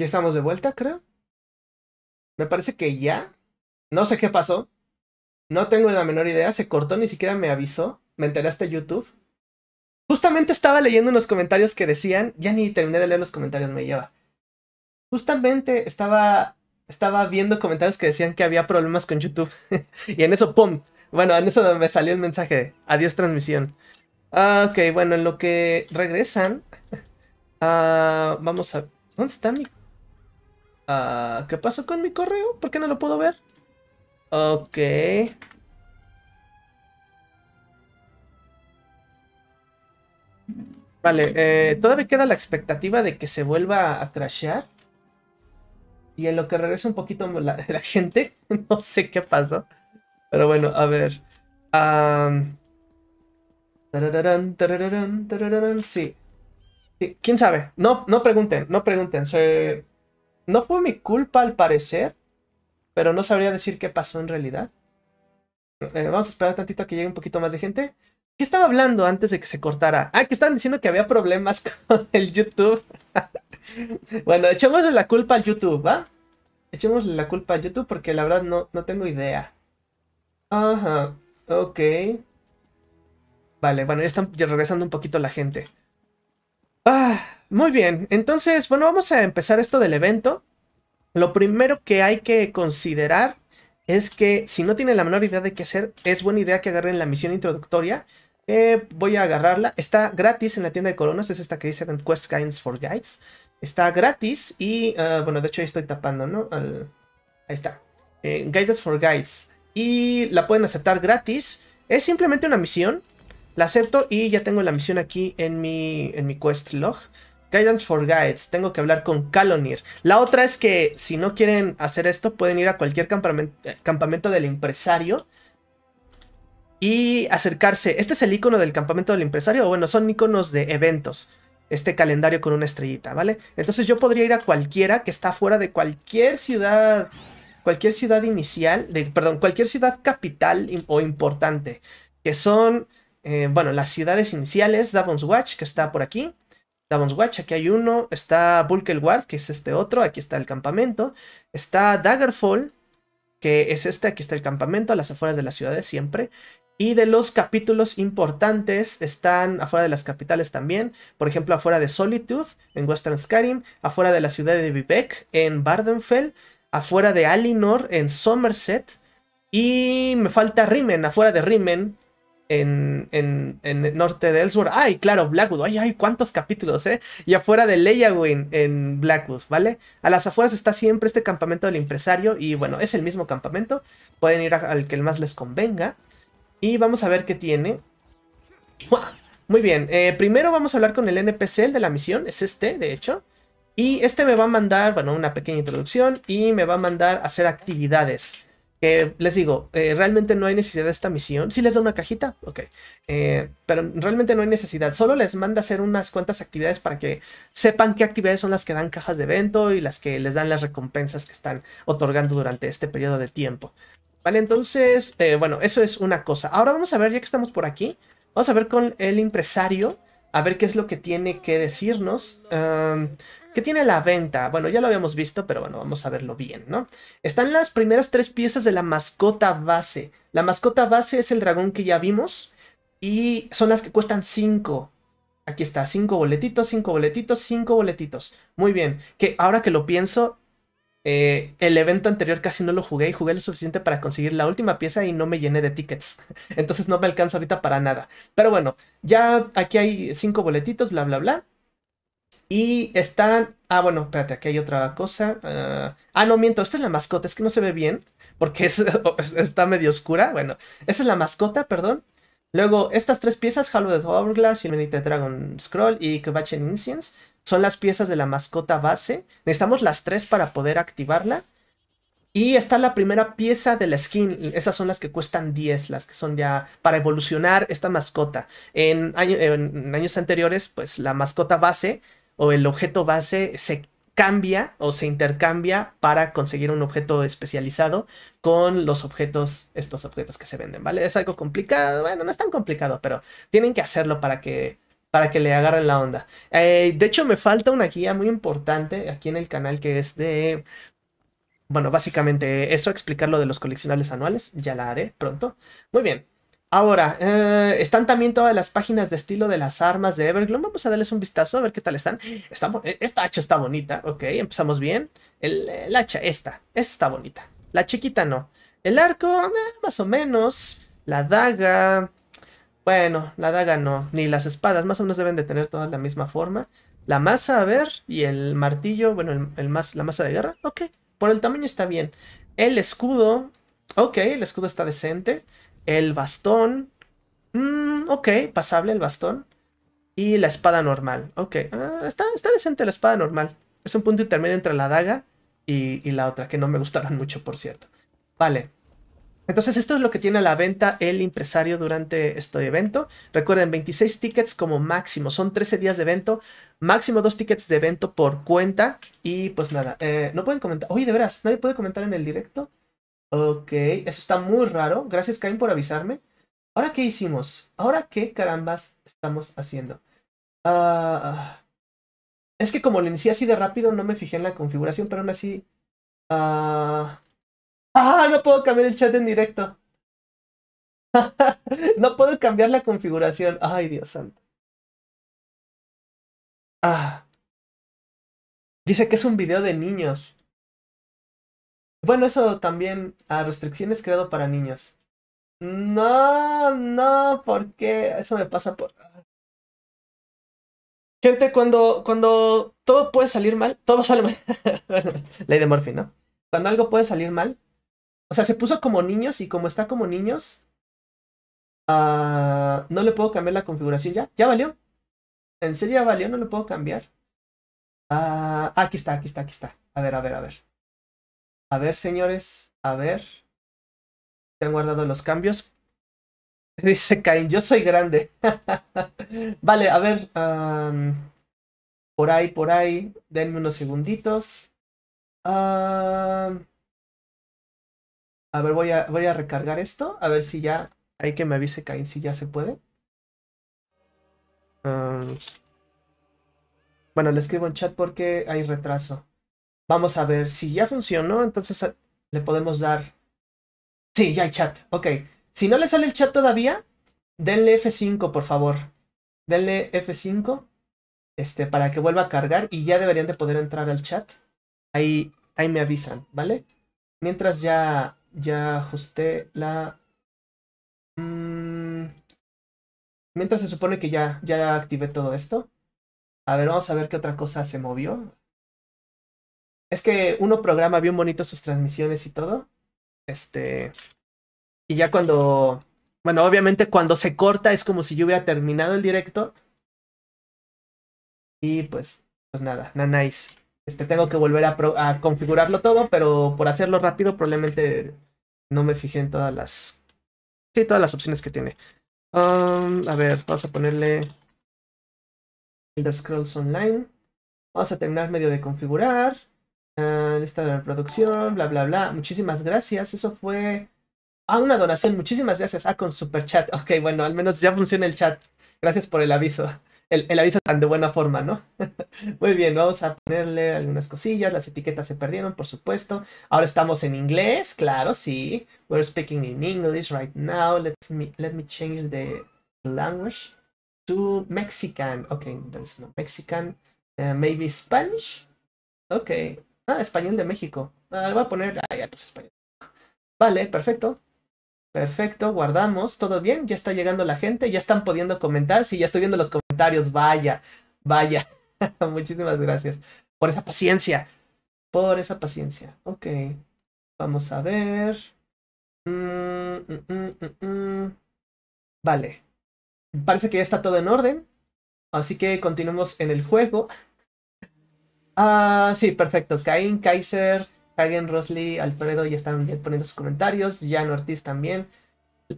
Ya estamos de vuelta, creo. Me parece que ya. No sé qué pasó. No tengo la menor idea. Se cortó, ni siquiera me avisó. Me enteraste, YouTube. Justamente estaba leyendo unos comentarios que decían. Ya ni terminé de leer los comentarios, me lleva. Justamente estaba. Estaba viendo comentarios que decían que había problemas con YouTube. y en eso, ¡pum! Bueno, en eso me salió el mensaje. Adiós, transmisión. Ah, ok, bueno, en lo que regresan. Ah, vamos a. ¿Dónde está mi Ah, ¿Qué pasó con mi correo? ¿Por qué no lo puedo ver? Ok. Vale, eh, todavía queda la expectativa de que se vuelva a crashear. Y en lo que regresa un poquito la, gente, no sé qué pasó. Pero bueno, a ver. sí. ¿Quién sabe? No, no pregunten, no pregunten. Se, no fue mi culpa al parecer, pero no sabría decir qué pasó en realidad. Eh, vamos a esperar tantito a que llegue un poquito más de gente. ¿Qué estaba hablando antes de que se cortara? Ah, que estaban diciendo que había problemas con el YouTube. bueno, echémosle la culpa al YouTube, ¿va? Echémosle la culpa al YouTube porque la verdad no, no tengo idea. Ajá, ok. Vale, bueno, ya están regresando un poquito la gente. Ah, muy bien, entonces, bueno, vamos a empezar esto del evento. Lo primero que hay que considerar es que si no tienen la menor idea de qué hacer, es buena idea que agarren la misión introductoria. Eh, voy a agarrarla. Está gratis en la tienda de coronas. Es esta que dice Quest Guides for Guides. Está gratis y, ah, bueno, de hecho ahí estoy tapando, ¿no? ahí está. Eh, Guides for Guides. Y la pueden aceptar gratis. Es simplemente una misión. La acepto y ya tengo la misión aquí en mi, en mi quest log. Guidance for Guides. Tengo que hablar con Calonir. La otra es que si no quieren hacer esto, pueden ir a cualquier campamento, eh, campamento del empresario y acercarse. Este es el icono del campamento del empresario. Bueno, son iconos de eventos. Este calendario con una estrellita, ¿vale? Entonces yo podría ir a cualquiera que está fuera de cualquier ciudad. Cualquier ciudad inicial. De, perdón, cualquier ciudad capital o importante. Que son eh, bueno, las ciudades iniciales, Davon's Watch, que está por aquí. Davon's Watch, aquí hay uno. Está Bulkelward, que es este otro. Aquí está el campamento. Está Daggerfall, que es este. Aquí está el campamento, a las afueras de las ciudades siempre. Y de los capítulos importantes están afuera de las capitales también. Por ejemplo, afuera de Solitude, en Western Skyrim. Afuera de la ciudad de Vivek, en Bardenfell. Afuera de Alinor, en Somerset. Y me falta Rimen, afuera de Rimen, en, el norte de Ellsworth. Ay, claro, Blackwood. Ay, ay, cuántos capítulos, ¿eh? Y afuera de Leiawin en Blackwood, ¿vale? A las afueras está siempre este campamento del empresario. Y bueno, es el mismo campamento. Pueden ir al que más les convenga. Y vamos a ver qué tiene. Muy bien, eh, primero vamos a hablar con el NPC, el de la misión. Es este, de hecho. Y este me va a mandar, bueno, una pequeña introducción. Y me va a mandar a hacer actividades les digo, eh, realmente no hay necesidad de esta misión. Si les da una cajita, ok. Eh, pero realmente no hay necesidad. Solo les manda hacer unas cuantas actividades para que sepan qué actividades son las que dan cajas de evento y las que les dan las recompensas que están otorgando durante este periodo de tiempo. Vale, entonces, eh, bueno, eso es una cosa. Ahora vamos a ver, ya que estamos por aquí, vamos a ver con el empresario a ver qué es lo que tiene que decirnos. ¿Qué tiene la venta? Bueno, ya lo habíamos visto, pero bueno, vamos a verlo bien, ¿no? Están las primeras tres piezas de la mascota base. La mascota base es el dragón que ya vimos y son las que cuestan cinco. Aquí está, cinco boletitos, cinco boletitos, cinco boletitos. Muy bien, que ahora que lo pienso, eh, el evento anterior casi no lo jugué y jugué lo suficiente para conseguir la última pieza y no me llené de tickets. Entonces no me alcanza ahorita para nada. Pero bueno, ya aquí hay cinco boletitos, bla, bla, bla. Y están... Ah, bueno, espérate, aquí hay otra cosa. Ah, ah no, miento, esta es la mascota, es que no se ve bien porque está medio oscura. Bueno, esta es la mascota, perdón. Luego, estas tres piezas, Halloween Hourglass, Illuminated Dragon Scroll y Kvachen Incense son las piezas de la mascota base. Necesitamos las tres para poder activarla. Y está la primera pieza de la skin. Esas son las que cuestan 10, las que son ya para evolucionar esta mascota. En, en años anteriores, pues la mascota base o el objeto base se cambia o se intercambia para conseguir un objeto especializado con los objetos, estos objetos que se venden, ¿vale? Es algo complicado, bueno, no es tan complicado, pero tienen que hacerlo para que para que le agarren la onda. Eh, de hecho, me falta una guía muy importante aquí en el canal que es de... Bueno, básicamente eso, explicar lo de los coleccionables anuales, ya la haré pronto. Muy bien. Ahora, eh, están también todas las páginas de estilo de las armas de Everglow. Vamos a darles un vistazo a ver qué tal están. Eh, esta hacha está bonita, ok, empezamos bien. El, hacha, esta, esta está bonita. La chiquita no. El arco, más o menos. La daga, bueno, la daga no, ni las espadas, más o menos deben de tener todas la misma forma. La masa, a ver, y el martillo, bueno, el, la masa de guerra, ok, por el tamaño está bien. El escudo, ok, el escudo está decente. El bastón, mmm, ok, pasable el bastón. Y la espada normal, ok, ah, está, está decente la espada normal. Es un punto intermedio entre la daga y, y la otra, que no me gustaron mucho, por cierto. Vale, entonces esto es lo que tiene a la venta el empresario durante este evento. Recuerden, 26 tickets como máximo. Son 13 días de evento. Máximo dos tickets de evento por cuenta. Y pues nada, eh, no pueden comentar. Oye, de veras, nadie puede comentar en el directo. Ok, eso está muy raro. Gracias, Karim, por avisarme. ¿Ahora qué hicimos? ¿Ahora qué carambas estamos haciendo? Ah, es que como lo inicié así de rápido, no me fijé en la configuración, pero aún así... Ah, Ah, no puedo cambiar el chat en directo. no puedo cambiar la configuración. Ay, Dios santo. Ah. Dice que es un video de niños. Bueno, eso también a restricciones creado para niños. No, no, porque eso me pasa por. Gente, cuando, cuando todo puede salir mal, todo sale mal. Ley de Murphy, ¿no? Cuando algo puede salir mal, o sea, se puso como niños y como está como niños, ah, no le puedo cambiar la configuración ya. Ya valió. En serio ya valió, no le puedo cambiar. Ah, aquí está, aquí está, aquí está. A ver, a ver, a ver. A ver, señores, a ver. Se han guardado los cambios. Dice Cain, yo soy grande. vale, a ver. por ahí, por ahí. Denme unos segunditos. Ah... A ver, voy a, voy a recargar esto. A ver si ya. Hay que me avise Caín si ya se puede. Ah, bueno, le escribo en chat porque hay retraso. Vamos a ver si ya funcionó. Entonces ah, le podemos dar. Sí, ya hay chat. Ok. Si no le sale el chat todavía, denle F5, por favor. Denle F5 este, para que vuelva a cargar y ya deberían de poder entrar al chat. Ahí, ahí me avisan, ¿vale? Mientras ya ya ajusté la... Mm, mientras se supone que ya, ya activé todo esto. A ver, vamos a ver qué otra cosa se movió. Es que uno programa bien bonito sus transmisiones y todo. Este... Y ya cuando... Bueno, obviamente cuando se corta es como si yo hubiera terminado el directo. Y pues, pues nada, nada nice. Este, tengo que volver a, configurarlo todo, pero por hacerlo rápido probablemente no me fijé en todas las... Sí, todas las opciones que tiene. Um, a ver, vamos a ponerle Elder Scrolls Online. Vamos a terminar medio de configurar. Ah, lista de reproducción, bla, bla, bla. Muchísimas gracias. Eso fue... Ah, una donación. Muchísimas gracias. Ah, con super chat. Ok, bueno, al menos ya funciona el chat. Gracias por el aviso el, aviso tan de buena forma, ¿no? Muy bien, vamos a ponerle algunas cosillas. Las etiquetas se perdieron, por supuesto. Ahora estamos en inglés, claro, sí. We're speaking in English right now. Let me, let me change the language to Mexican. Okay, there's no Mexican. Eh, maybe Spanish. Okay. Ah, español de México. Ah, voy a poner. Ah, ya, pues español. Vale, perfecto. Perfecto, guardamos, todo bien, ya está llegando la gente, ya están pudiendo comentar, sí, ya estoy viendo los comentarios. Vaya, vaya. Muchísimas gracias por esa paciencia. Por esa paciencia. Ok. Vamos a ver. Mm, mm, mm, vale. Parece que ya está todo en orden. Así que continuemos en el juego. Ah, sí, perfecto. Caín, Kaiser, Hagen, Rosli, Alfredo ya están poniendo sus comentarios. Jan Ortiz también.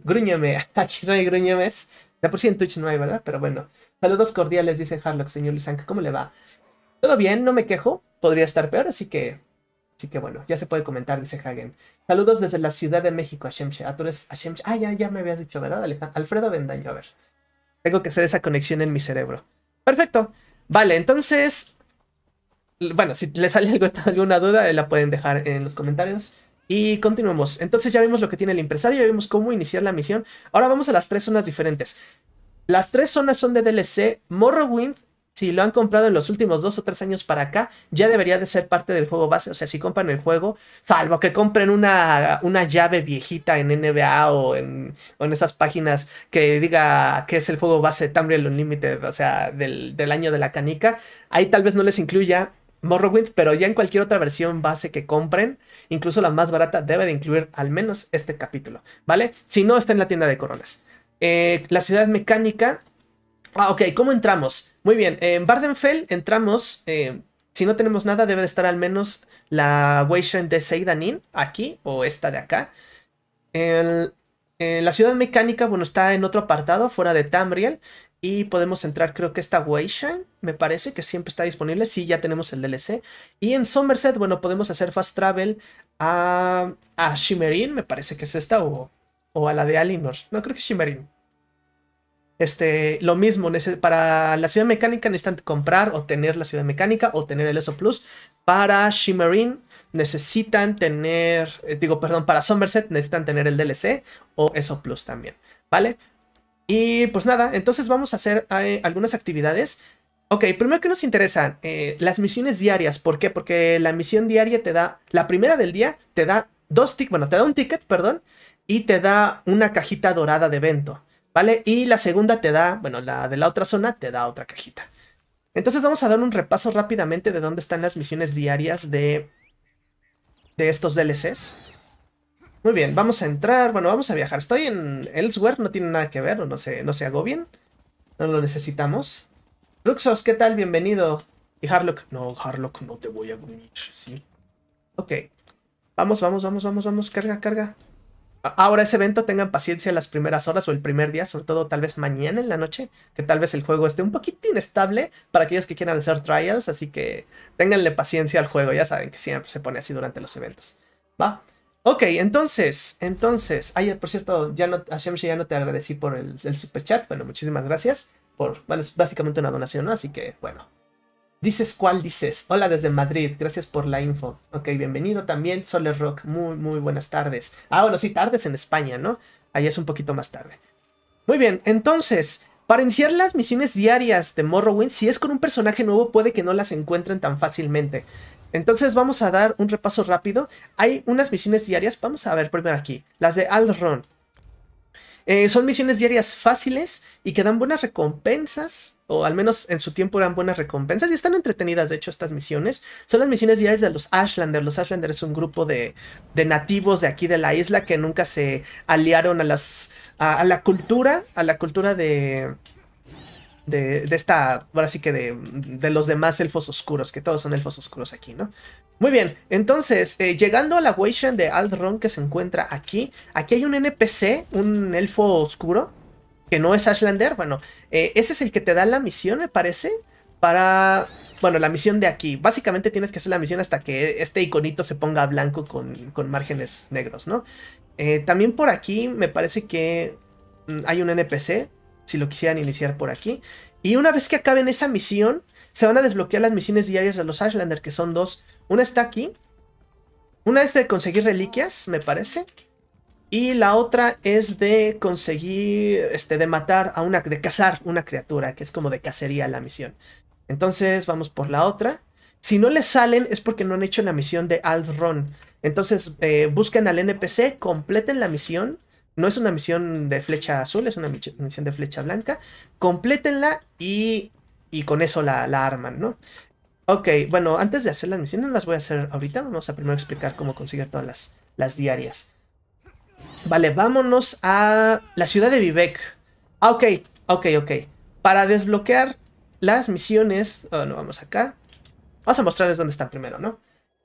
Grúñeme, aquí no hay de por sí en Twitch no hay, ¿verdad? Pero bueno. Saludos cordiales, dice Harlock, señor Lizank. ¿Cómo le va? Todo bien, no me quejo. Podría estar peor, así que. Así que bueno, ya se puede comentar, dice Hagen. Saludos desde la Ciudad de México, a Ah, tú Ah, ya, ya me habías dicho, ¿verdad, Alejandro? Alfredo Bendaño, a ver. Tengo que hacer esa conexión en mi cerebro. Perfecto. Vale, entonces. Bueno, si les sale algo, alguna duda, la pueden dejar en los comentarios. Y continuamos. Entonces ya vimos lo que tiene el impresario, ya vimos cómo iniciar la misión. Ahora vamos a las tres zonas diferentes. Las tres zonas son de DLC. Morrowind, si lo han comprado en los últimos dos o tres años para acá, ya debería de ser parte del juego base. O sea, si compran el juego, salvo que compren una, una llave viejita en NBA o en, esas páginas que diga que es el juego base Tamriel Unlimited, o sea, del, del año de la canica, ahí tal vez no les incluya Morrowind, pero ya en cualquier otra versión base que compren, incluso la más barata, debe de incluir al menos este capítulo, ¿vale? Si no, está en la tienda de coronas. Eh, la ciudad mecánica. Ah, ok, ¿cómo entramos? Muy bien, en Bardenfell entramos. Eh, si no tenemos nada, debe de estar al menos la Weishen de Seidanin, aquí, o esta de acá. Eh, la ciudad mecánica, bueno, está en otro apartado, fuera de Tamriel. Y podemos entrar, creo que esta Weishan, me parece que siempre está disponible. Sí, ya tenemos el DLC. Y en Somerset, bueno, podemos hacer fast travel a, a Shimmerin, me parece que es esta, o, a la de Alinor. No, creo que es Este, lo mismo, para la ciudad mecánica necesitan comprar o tener la ciudad mecánica o tener el ESO Plus. Para Shimmerin necesitan tener, eh, digo, perdón, para Somerset necesitan tener el DLC o ESO Plus también, ¿vale? Y pues nada, entonces vamos a hacer eh, algunas actividades. Ok, primero que nos interesan eh, las misiones diarias. ¿Por qué? Porque la misión diaria te da, la primera del día te da dos tickets, bueno, te da un ticket, perdón, y te da una cajita dorada de evento, ¿vale? Y la segunda te da, bueno, la de la otra zona te da otra cajita. Entonces vamos a dar un repaso rápidamente de dónde están las misiones diarias de, de estos DLCs. Muy bien, vamos a entrar, bueno, vamos a viajar. Estoy en Elsewhere, no tiene nada que ver, no se, no se bien? No lo necesitamos. Ruxos, ¿qué tal? Bienvenido. Y Harlock, no, Harlock, no te voy a gruñir, ¿sí? Ok. Vamos, vamos, vamos, vamos, vamos, carga, carga. Ahora ese evento tengan paciencia las primeras horas o el primer día, sobre todo tal vez mañana en la noche, que tal vez el juego esté un poquito inestable para aquellos que quieran hacer trials, así que tenganle paciencia al juego, ya saben que siempre se pone así durante los eventos. ¿Va? Ok, entonces, entonces, ay, por cierto, ya no, a ya no te agradecí por el, super chat. Bueno, muchísimas gracias por, bueno, es básicamente una donación, ¿no? así que, bueno. Dices cuál dices. Hola desde Madrid, gracias por la info. Ok, bienvenido también, Soler Rock. Muy, muy buenas tardes. Ah, bueno, sí, tardes en España, ¿no? Ahí es un poquito más tarde. Muy bien, entonces, para iniciar las misiones diarias de Morrowind, si es con un personaje nuevo, puede que no las encuentren tan fácilmente. Entonces vamos a dar un repaso rápido. Hay unas misiones diarias. Vamos a ver primero aquí. Las de Aldron. Eh, son misiones diarias fáciles y que dan buenas recompensas, o al menos en su tiempo eran buenas recompensas, y están entretenidas, de hecho, estas misiones. Son las misiones diarias de los Ashlander, Los Ashlander es un grupo de, de nativos de aquí de la isla que nunca se aliaron a, las, a la cultura, a la cultura de, de, esta, ahora sí que de, de, los demás elfos oscuros, que todos son elfos oscuros aquí, ¿no? Muy bien, entonces, eh, llegando a la Weishen de Aldron que se encuentra aquí, aquí hay un NPC, un elfo oscuro, que no es Ashlander, bueno, eh, ese es el que te da la misión, me parece, para bueno, la misión de aquí. Básicamente tienes que hacer la misión hasta que este iconito se ponga blanco con, márgenes negros, ¿no? Eh, también por aquí me parece que mm, hay un NPC si lo quisieran iniciar por aquí. Y una vez que acaben esa misión, se van a desbloquear las misiones diarias de los Ashlander, que son dos. Una está aquí. Una es de conseguir reliquias, me parece. Y la otra es de conseguir, este, de matar a una, de cazar una criatura, que es como de cacería la misión. Entonces vamos por la otra. Si no les salen es porque no han hecho la misión de alt Entonces eh, busquen al NPC, completen la misión no es una misión de flecha azul, es una misión de flecha blanca. Complétenla y, y con eso la, arman, ¿no? Ok, bueno, antes de hacer las misiones, las voy a hacer ahorita. Vamos a primero explicar cómo conseguir todas las, las diarias. Vale, vámonos a la ciudad de Vivek. Ah, ok, ok, ok. Para desbloquear las misiones... Oh, no, vamos acá. Vamos a mostrarles dónde están primero, ¿no?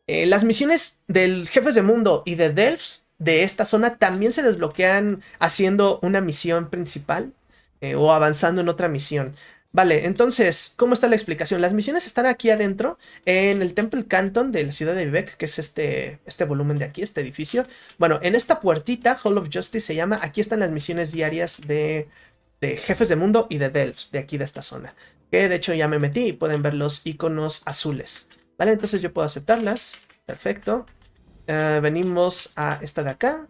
Eh, las misiones del Jefe de Mundo y de Delphs de esta zona también se desbloquean haciendo una misión principal eh, o avanzando en otra misión. Vale, entonces, ¿cómo está la explicación? Las misiones están aquí adentro, en el Temple Canton de la ciudad de Vivek, que es este, este volumen de aquí, este edificio. Bueno, en esta puertita, Hall of Justice se llama, aquí están las misiones diarias de, de jefes de mundo y de Delves, de aquí de esta zona. Que de hecho ya me metí y pueden ver los iconos azules. Vale, entonces yo puedo aceptarlas. Perfecto. Eh, venimos a esta de acá.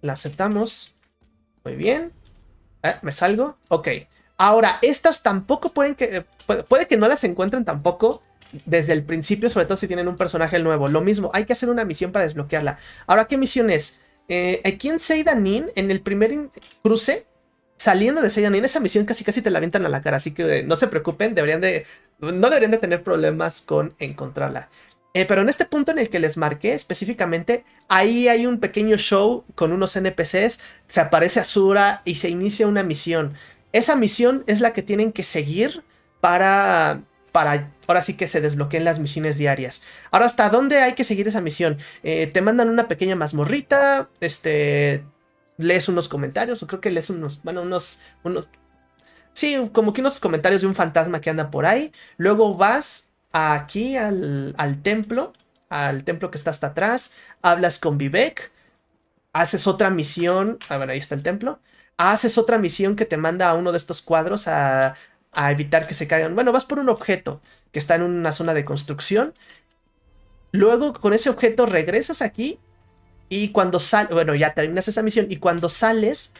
La aceptamos. Muy bien. Eh, ¿Me salgo? Ok. Ahora, estas tampoco pueden que... Eh, puede que no las encuentren tampoco desde el principio, sobre todo si tienen un personaje nuevo. Lo mismo, hay que hacer una misión para desbloquearla. Ahora, ¿qué misión es? aquí en Seidanin, en el primer cruce, saliendo de Seidanin, esa misión casi casi te la avientan a la cara. Así que no se preocupen, deberían de... No deberían de tener problemas con encontrarla. Eh, pero en este punto en el que les marqué específicamente, ahí hay un pequeño show con unos NPCs, se aparece Azura y se inicia una misión. Esa misión es la que tienen que seguir para, para ahora sí que se desbloqueen las misiones diarias. Ahora, ¿hasta dónde hay que seguir esa misión? Eh, te mandan una pequeña mazmorrita, este, lees unos comentarios, o creo que lees unos, bueno, unos, unos, sí, como que unos comentarios de un fantasma que anda por ahí. Luego vas aquí al, templo, al templo que está hasta atrás, hablas con Vivek, haces otra misión, A ah, bueno, ahí está el templo, haces otra misión que te manda a uno de estos cuadros a, a evitar que se caigan. Bueno, vas por un objeto que está en una zona de construcción. Luego con ese objeto regresas aquí y cuando sales, bueno, ya terminas esa misión y cuando sales,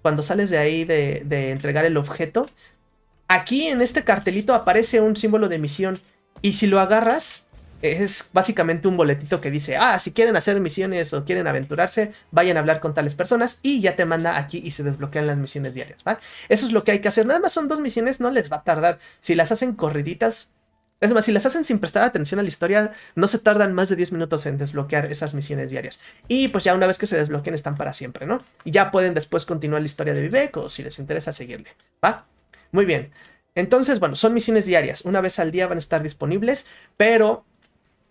cuando sales de ahí de, de entregar el objeto, aquí en este cartelito aparece un símbolo de misión y si lo agarras, es básicamente un boletito que dice, ah, si quieren hacer misiones o quieren aventurarse, vayan a hablar con tales personas y ya te manda aquí y se desbloquean las misiones diarias, ¿vale? Eso es lo que hay que hacer. Nada más son dos misiones, no les va a tardar. Si las hacen corriditas, es más, si las hacen sin prestar atención a la historia, no se tardan más de 10 minutos en desbloquear esas misiones diarias. Y pues ya una vez que se desbloqueen están para siempre, ¿no? Y ya pueden después continuar la historia de Vivek o si les interesa seguirle, ¿va? Muy bien. Entonces, bueno, son misiones diarias. Una vez al día van a estar disponibles, pero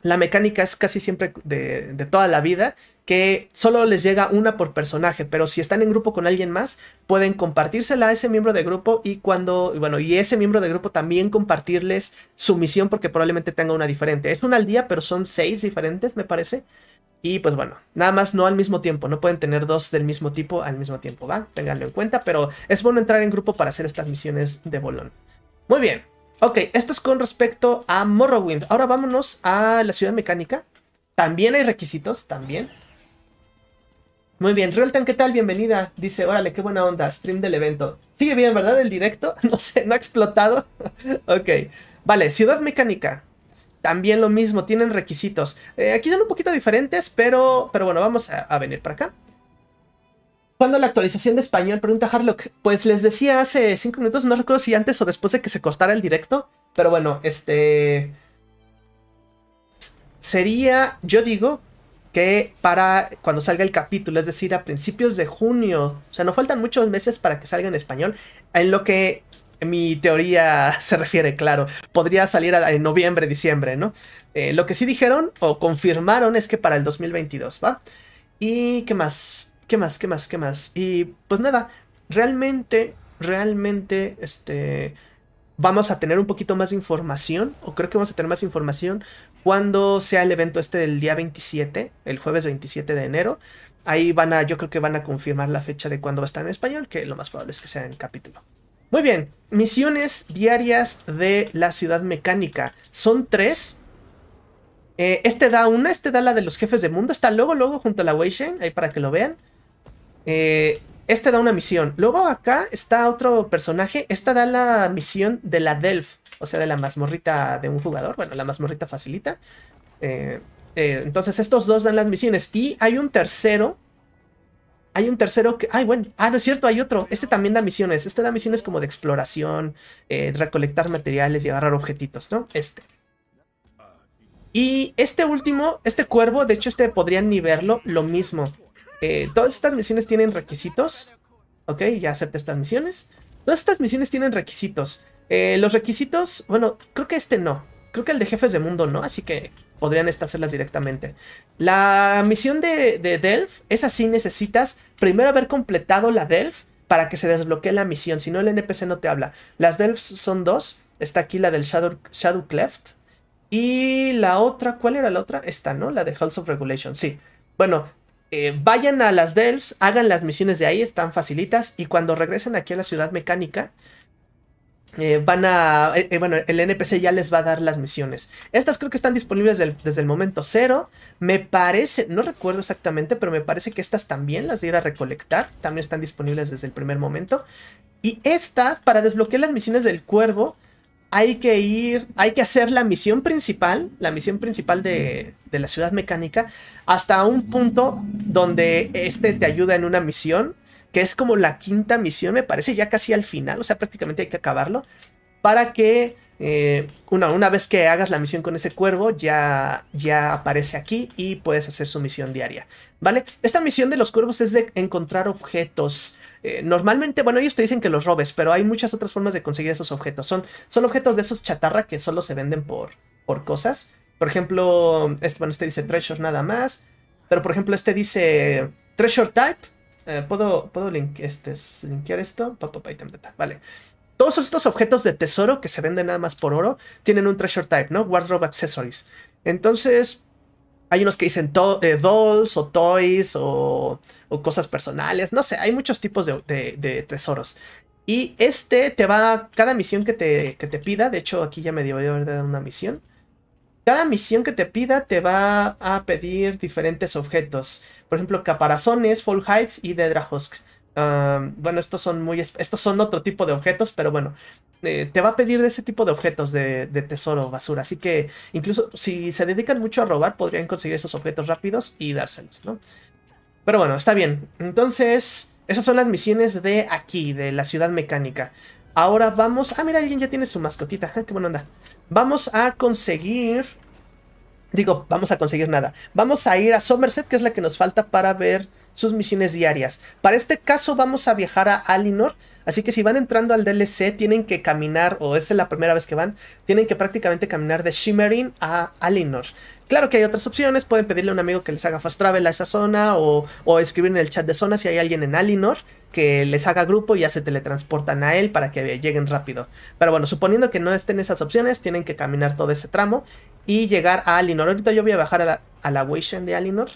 la mecánica es casi siempre de, toda la vida, que solo les llega una por personaje, pero si están en grupo con alguien más, pueden compartírsela a ese miembro de grupo y cuando, bueno, y ese miembro de grupo también compartirles su misión porque probablemente tenga una diferente. Es una al día, pero son seis diferentes, me parece. Y pues bueno, nada más no al mismo tiempo, no pueden tener dos del mismo tipo al mismo tiempo, ¿va? Ténganlo en cuenta, pero es bueno entrar en grupo para hacer estas misiones de bolón. Muy bien. Ok, esto es con respecto a Morrowind. Ahora vámonos a la ciudad mecánica. También hay requisitos, también. Muy bien, Realtan, ¿qué tal? Bienvenida. Dice, órale, qué buena onda, stream del evento. Sigue bien, ¿verdad? El directo, no sé, no ha explotado. ok, vale, ciudad mecánica. También lo mismo, tienen requisitos. Eh, aquí son un poquito diferentes, pero, pero bueno, vamos a venir para acá. ¿Cuándo la actualización de español? Pregunta Harlock. Pues les decía hace cinco minutos, no recuerdo si antes o después de que se cortara el directo. Pero bueno, este. Sería, yo digo, que para cuando salga el capítulo, es decir, a principios de junio, o sea, no faltan muchos meses para que salga en español, en lo que mi teoría se refiere, claro, podría salir en noviembre, diciembre, ¿no? Eh, lo que sí dijeron o confirmaron es que para el 2022, ¿va? ¿Y qué más? ¿Qué más? ¿Qué más? ¿Qué más? Y pues nada, realmente, realmente, este, vamos a tener un poquito más de información, o creo que vamos a tener más información cuando sea el evento este del día 27, el jueves 27 de enero. Ahí van a, yo creo que van a confirmar la fecha de cuando va a estar en español, que lo más probable es que sea en el capítulo. Muy bien, misiones diarias de la ciudad mecánica. Son tres. Eh, este da una, este da la de los jefes de mundo. Está luego, luego junto a la Weishen, ahí para que lo vean este da una misión. Luego acá está otro personaje. Esta da la misión de la Delf, o sea, de la mazmorrita de un jugador. Bueno, la mazmorrita facilita. Eh, eh, entonces estos dos dan las misiones. Y hay un tercero. Hay un tercero que... Ay, bueno. Ah, no es cierto, hay otro. Este también da misiones. Este da misiones como de exploración, recolectar materiales y agarrar objetitos, ¿no? Este. Y este último, este cuervo, de hecho este podrían verlo, lo mismo. Eh, todas estas misiones tienen requisitos. Ok, ya acepté estas misiones. Todas estas misiones tienen requisitos. Eh, los requisitos, bueno, creo que este no. Creo que el de jefes de mundo no, así que podrían hacerlas directamente. La misión de, Delph, es así, necesitas primero haber completado la Delph para que se desbloquee la misión, si no el NPC no te habla. Las Delphs son dos, está aquí la del Shadow, Shadow Cleft y la otra, ¿cuál era la otra? Esta, ¿no? La de House of Regulation, sí. Bueno, eh, vayan a las Delves, hagan las misiones de ahí, están facilitas. Y cuando regresen aquí a la ciudad mecánica, eh, van a. Eh, bueno, el NPC ya les va a dar las misiones. Estas creo que están disponibles desde el momento cero. Me parece, no recuerdo exactamente, pero me parece que estas también las de ir a recolectar. También están disponibles desde el primer momento. Y estas, para desbloquear las misiones del cuervo, hay que ir, hay que hacer la misión principal, la misión principal de, de, la ciudad mecánica, hasta un punto donde este te ayuda en una misión, que es como la quinta misión, me parece, ya casi al final, o sea, prácticamente hay que acabarlo, para que eh, una, una, vez que hagas la misión con ese cuervo, ya, ya aparece aquí y puedes hacer su misión diaria, ¿vale? Esta misión de los cuervos es de encontrar objetos, eh, normalmente, bueno, ellos te dicen que los robes, pero hay muchas otras formas de conseguir esos objetos. Son, son objetos de esos chatarra que solo se venden por, por cosas. Por ejemplo, este, bueno, este dice treasure nada más. Pero por ejemplo, este dice treasure type. Eh, ¿Puedo, puedo link, este, linkear esto? Vale. Todos estos objetos de tesoro que se venden nada más por oro tienen un treasure type, ¿no? Wardrobe accessories. Entonces, hay unos que dicen eh, dolls o toys o, cosas personales. No sé, hay muchos tipos de, tesoros. Y este te va, cada misión que te, te pida, de hecho aquí ya me dio de una misión. Cada misión que te pida te va a pedir diferentes objetos. Por ejemplo, caparazones, full Heights y husk bueno, estos son muy. Estos son otro tipo de objetos, pero bueno. Eh, te va a pedir de ese tipo de objetos de, tesoro basura. Así que incluso si se dedican mucho a robar, podrían conseguir esos objetos rápidos y dárselos, ¿no? Pero bueno, está bien. Entonces, esas son las misiones de aquí, de la ciudad mecánica. Ahora vamos. Ah, mira, alguien ya tiene su mascotita. Ah, qué bueno Vamos a conseguir. Digo, vamos a conseguir nada. Vamos a ir a Somerset, que es la que nos falta para ver sus misiones diarias. Para este caso vamos a viajar a Alinor, así que si van entrando al DLC tienen que caminar, o esta es la primera vez que van, tienen que prácticamente caminar de Shimmering a Alinor. Claro que hay otras opciones, pueden pedirle a un amigo que les haga fast travel a esa zona o, escribir en el chat de zona si hay alguien en Alinor que les haga grupo y ya se teletransportan a él para que lleguen rápido. Pero bueno, suponiendo que no estén esas opciones, tienen que caminar todo ese tramo y llegar a Alinor. Ahorita yo voy a bajar a la, a de Alinor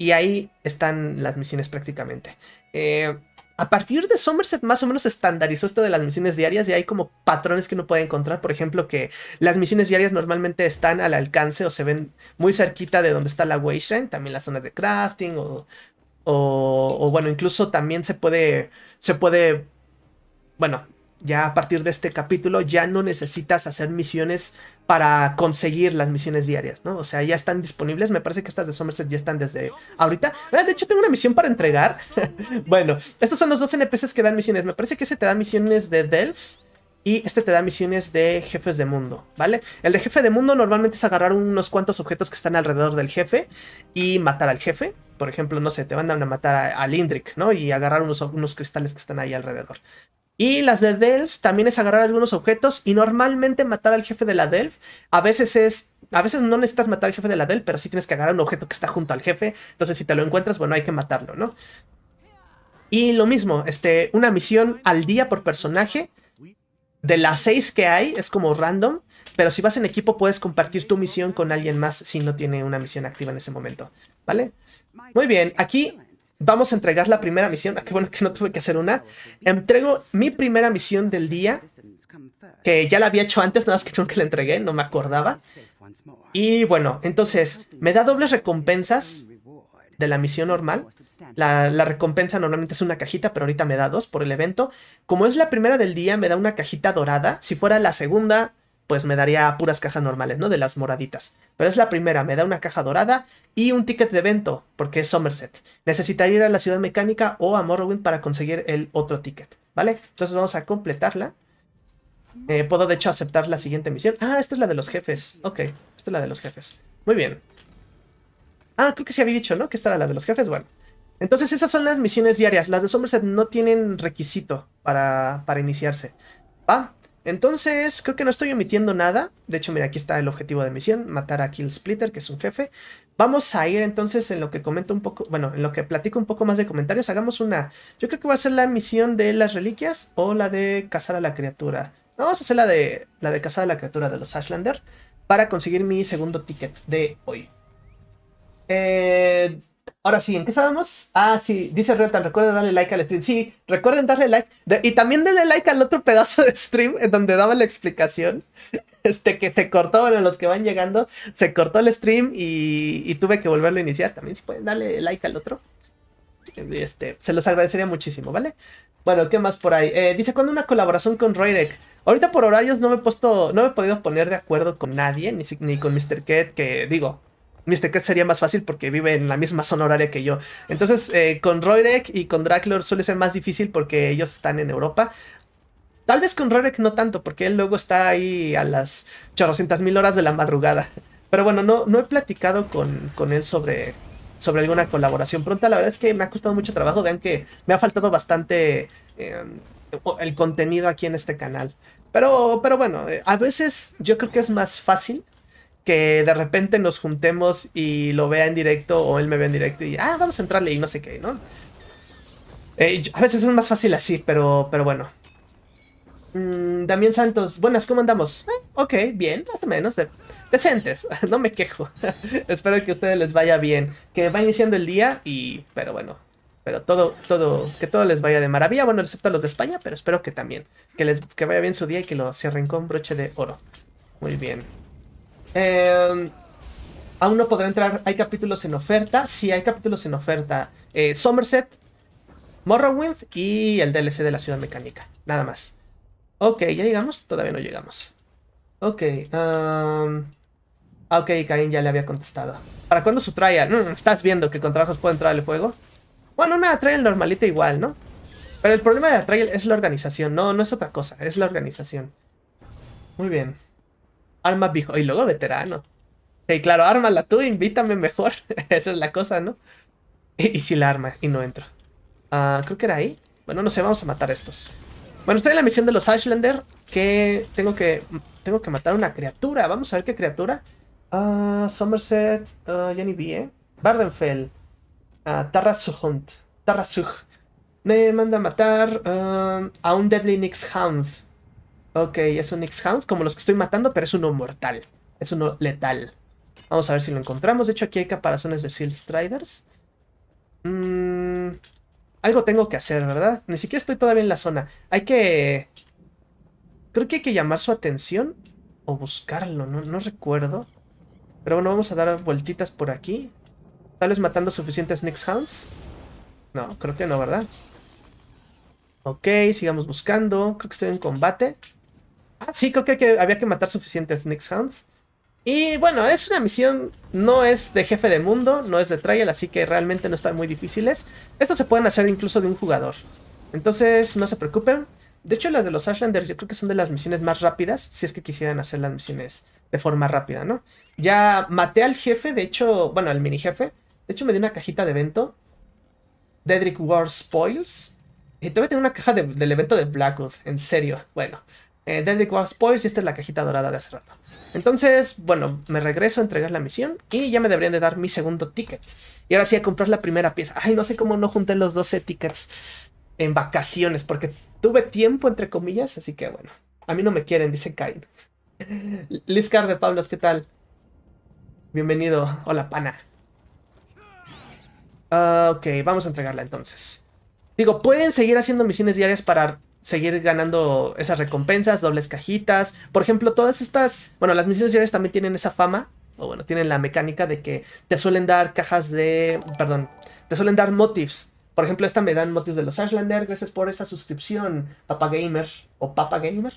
y ahí están las misiones prácticamente. Eh, a partir de Somerset más o menos estandarizó esto de las misiones diarias y hay como patrones que uno puede encontrar. Por ejemplo, que las misiones diarias normalmente están al alcance o se ven muy cerquita de donde está la Weishang. también las zonas de crafting o, o, o, bueno, incluso también se puede, se puede, bueno, ya a partir de este capítulo ya no necesitas hacer misiones para conseguir las misiones diarias, ¿no? O sea, ya están disponibles. Me parece que estas de Somerset ya están desde ahorita. Ah, de hecho, tengo una misión para entregar. bueno, estos son los dos NPCs que dan misiones. Me parece que ese te da misiones de Delves Y este te da misiones de jefes de mundo, ¿vale? El de jefe de mundo normalmente es agarrar unos cuantos objetos que están alrededor del jefe y matar al jefe. Por ejemplo, no sé, te van a matar al a ¿no? Y agarrar unos, unos cristales que están ahí alrededor. Y las de Delph también es agarrar algunos objetos y normalmente matar al jefe de la Delf A veces es. A veces no necesitas matar al jefe de la Delf pero sí tienes que agarrar un objeto que está junto al jefe. Entonces, si te lo encuentras, bueno, hay que matarlo, ¿no? Y lo mismo, este, una misión al día por personaje. De las seis que hay, es como random. Pero si vas en equipo, puedes compartir tu misión con alguien más si no tiene una misión activa en ese momento. ¿Vale? Muy bien, aquí Vamos a entregar la primera misión. Ah, qué bueno que no tuve que hacer una. Entrego mi primera misión del día, que ya la había hecho antes, nada más que nunca la entregué, no me acordaba. Y bueno, entonces me da dobles recompensas de la misión normal. La, la, recompensa normalmente es una cajita, pero ahorita me da dos por el evento. Como es la primera del día, me da una cajita dorada. Si fuera la segunda, pues me daría puras cajas normales, ¿no? De las moraditas. Pero es la primera, me da una caja dorada y un ticket de evento, porque es Somerset. Necesitaría ir a la ciudad mecánica o a Morrowind para conseguir el otro ticket, ¿vale? Entonces vamos a completarla. Eh, puedo de hecho aceptar la siguiente misión. Ah, esta es la de los jefes. Ok, esta es la de los jefes. Muy bien. Ah, creo que se había dicho, ¿no? Que esta era la de los jefes, bueno. Entonces esas son las misiones diarias. Las de Somerset no tienen requisito para, para iniciarse. ¿Va? Entonces, creo que no estoy omitiendo nada. De hecho, mira, aquí está el objetivo de misión, matar a Kill Splitter, que es un jefe. Vamos a ir entonces en lo que comento un poco, bueno, en lo que platico un poco más de comentarios. Hagamos una, yo creo que va a ser la misión de las reliquias o la de cazar a la criatura. vamos a hacer la de, la de cazar a la criatura de los Ashlander para conseguir mi segundo ticket de hoy. Eh, Ahora sí, ¿en qué sabemos? Ah, sí, dice Retan, recuerden darle like al stream. Sí, recuerden darle like. y también denle like al otro pedazo de stream en donde daba la explicación. Este que se cortó, bueno, los que van llegando, se cortó el stream y, tuve que volverlo a iniciar. También si pueden darle like al otro. Este, se los agradecería muchísimo, ¿vale? Bueno, ¿qué más por ahí? Eh, dice, ¿cuándo una colaboración con Royrek? Ahorita por horarios no me he puesto, no me he podido poner de acuerdo con nadie, ni, ni con Mr. Cat, que digo, Mr. Cat sería más fácil porque vive en la misma zona horaria que yo. Entonces, eh, con Royrek y con Draclor suele ser más difícil porque ellos están en Europa. Tal vez con Royrek no tanto, porque él luego está ahí a las 800 mil horas de la madrugada. Pero bueno, no, no he platicado con, él sobre, sobre alguna colaboración pronta. La verdad es que me ha costado mucho trabajo. Vean que me ha faltado bastante eh, el contenido aquí en este canal. Pero, pero bueno, eh, a veces yo creo que es más fácil que de repente nos juntemos y lo vea en directo o él me vea en directo y, ah, vamos a entrarle y no sé qué, ¿no? Eh, a veces es más fácil así, pero, pero bueno. Mm, Damián Santos, buenas, ¿cómo andamos? Eh, ok, bien, más o menos, decentes, no me quejo. Espero que a ustedes les vaya bien, que vaya iniciando el día y, pero bueno, pero todo, todo, que todo les vaya de maravilla, bueno, excepto a los de España, pero espero que también, que les, que vaya bien su día y que lo cierren con broche de oro. Muy bien. Em, aún no podrá entrar. Hay capítulos en oferta. Sí, hay capítulos en oferta. Eh, Somerset, Morrowind y el DLC de la Ciudad Mecánica. Nada más. Ok, ¿ya llegamos? Todavía no llegamos. Ok. Em, ah, ok, Caín ya le había contestado. ¿Para cuándo su trial? Mm, estás viendo que con trabajos puede entrar al juego. Bueno, una trial normalita igual, ¿no? Pero el problema de la trial es la organización. No, no es otra cosa. Es la organización. Muy bien. Armas viejo y luego veterano. Sí, claro, ármala tú, invítame mejor. Esa es la cosa, ¿no? Y, si la arma y no entra. Ah, creo que era ahí. Bueno, no sé, vamos a matar estos. Bueno, estoy en la misión de los Ashlander. Que tengo que tengo que matar una criatura. Vamos a ver qué criatura. Ah, Somerset, Jenny ah, B, ¿eh? Bardenfell, uh, Tarrasug. Me manda a matar a un Deadly Nix Hound. Ok, es un X-Hound, como los que estoy matando, pero es uno mortal. Es uno letal. Vamos a ver si lo encontramos. De hecho, aquí hay caparazones de Seal Striders. Mm, algo tengo que hacer, ¿verdad? Ni siquiera estoy todavía en la zona. Hay que... Creo que hay que llamar su atención o buscarlo, no, no recuerdo. Pero bueno, vamos a dar vueltitas por aquí. Tal vez matando suficientes Nix Hounds. No, creo que no, ¿verdad? Ok, sigamos buscando. Creo que estoy en combate. Ah, sí, creo que, había que matar suficientes Nix Y bueno, es una misión, no es de jefe de mundo, no es de trial, así que realmente no están muy difíciles. Estos se pueden hacer incluso de un jugador. Entonces, no se preocupen. De hecho, las de los Ashlanders yo creo que son de las misiones más rápidas, si es que quisieran hacer las misiones de forma rápida, ¿no? Ya maté al jefe, de hecho, bueno, al mini jefe. De hecho, me dio una cajita de evento. Dedrick War Spoils. Y todavía tengo una caja del evento de Blackwood, en serio. Bueno, eh, Dedrick Boys, y esta es la cajita dorada de hace rato. Entonces, bueno, me regreso a entregar la misión y ya me deberían de dar mi segundo ticket. Y ahora sí a comprar la primera pieza. Ay, no sé cómo no junté los 12 tickets en vacaciones porque tuve tiempo, entre comillas, así que bueno. A mí no me quieren, dice Kain. Liscar de Pablos, ¿qué tal? Bienvenido. Hola, pana. Ah, ok, vamos a entregarla entonces. Digo, pueden seguir haciendo misiones diarias para seguir ganando esas recompensas, dobles cajitas. Por ejemplo, todas estas, bueno, las misiones diarias también tienen esa fama, o bueno, tienen la mecánica de que te suelen dar cajas de, perdón, te suelen dar motifs. Por ejemplo, esta me dan motivos de los Ashlander, gracias por esa suscripción, Papa Gamer o Papa Gamer.